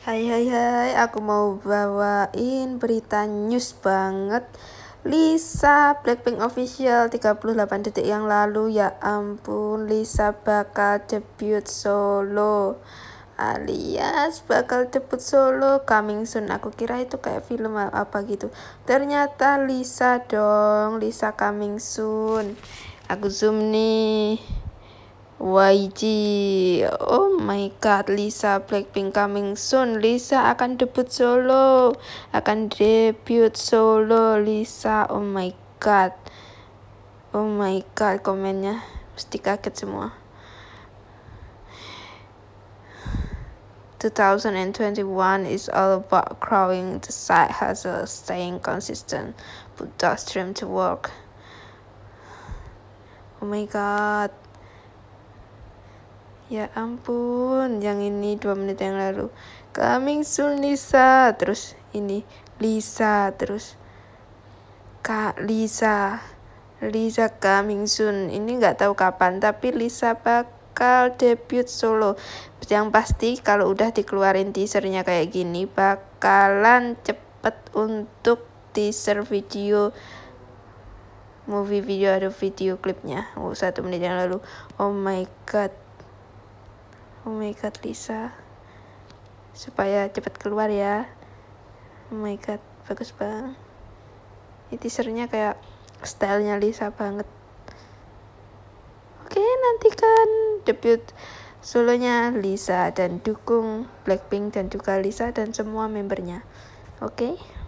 Hai hai hai, aku mau bawain berita news banget Lisa Blackpink official 38 detik yang lalu ya ampun Lisa bakal debut solo alias bakal debut solo coming soon aku kira itu kayak film apa gitu ternyata Lisa dong Lisa coming soon aku zoom nih YG. Oh my god, Lisa Blackpink coming soon. Lisa akan debut solo, akan debut solo Lisa. Oh my god. Oh my god, komennya mesti kaget semua. 2021 is all about crowing. the side hustle, staying consistent, put that dream to work. Oh my god. Ya ampun, yang ini dua menit yang lalu. Coming soon Lisa, terus ini Lisa, terus Kak Lisa, Lisa coming soon. Ini nggak tahu kapan, tapi Lisa bakal debut solo. Yang pasti kalau udah dikeluarin teasernya kayak gini, bakalan cepet untuk teaser video movie video ada video klipnya. Oh, satu menit yang lalu. Oh my god oh my god Lisa supaya cepat keluar ya oh my god bagus banget ini teasernya kayak stylenya Lisa banget oke nantikan debut solonya Lisa dan dukung Blackpink dan juga Lisa dan semua membernya oke